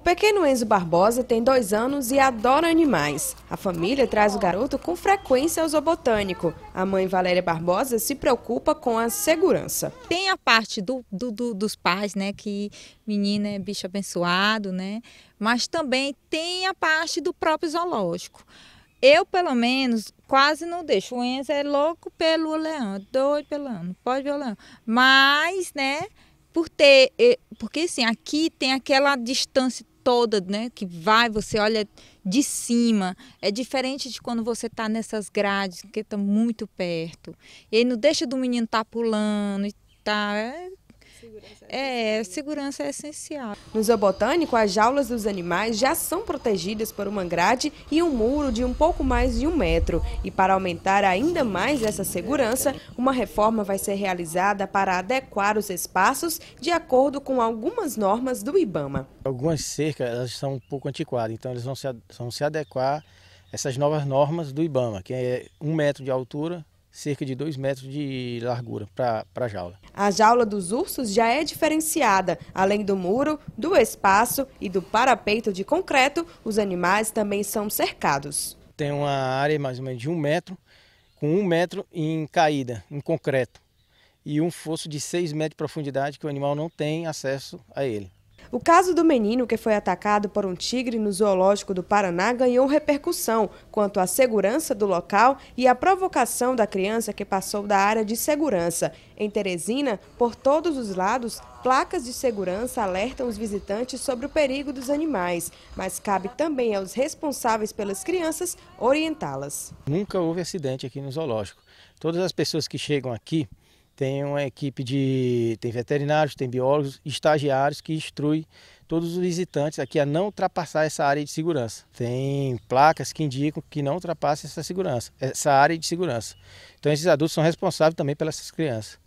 pequeno Enzo Barbosa tem dois anos e adora animais. A família traz o garoto com frequência ao zoobotânico. A mãe Valéria Barbosa se preocupa com a segurança. Tem a parte do, do, do, dos pais, né, que menina é bicho abençoado, né, mas também tem a parte do próprio zoológico. Eu, pelo menos, quase não deixo. O Enzo é louco pelo leão, doido pelo leão, pode ver o leão. Mas, né, por ter, eh, porque assim, aqui tem aquela distância toda, né? Que vai, você olha de cima. É diferente de quando você está nessas grades, que está muito perto. E aí não deixa do menino estar tá pulando e tá. É Segurança é, é, segurança é essencial. No zoobotânico, as jaulas dos animais já são protegidas por uma grade e um muro de um pouco mais de um metro. E para aumentar ainda mais essa segurança, uma reforma vai ser realizada para adequar os espaços de acordo com algumas normas do IBAMA. Algumas cercas elas são um pouco antiquadas, então eles vão se, vão se adequar a essas novas normas do IBAMA, que é um metro de altura cerca de 2 metros de largura para a jaula. A jaula dos ursos já é diferenciada. Além do muro, do espaço e do parapeito de concreto, os animais também são cercados. Tem uma área mais ou menos de um metro, com um metro em caída, em concreto, e um fosso de 6 metros de profundidade que o animal não tem acesso a ele. O caso do menino que foi atacado por um tigre no zoológico do Paraná ganhou repercussão quanto à segurança do local e à provocação da criança que passou da área de segurança. Em Teresina, por todos os lados, placas de segurança alertam os visitantes sobre o perigo dos animais, mas cabe também aos responsáveis pelas crianças orientá-las. Nunca houve acidente aqui no zoológico. Todas as pessoas que chegam aqui tem uma equipe de tem veterinários, tem biólogos, estagiários que instruem todos os visitantes aqui a não ultrapassar essa área de segurança. Tem placas que indicam que não ultrapasse essa segurança, essa área de segurança. Então esses adultos são responsáveis também pelas crianças.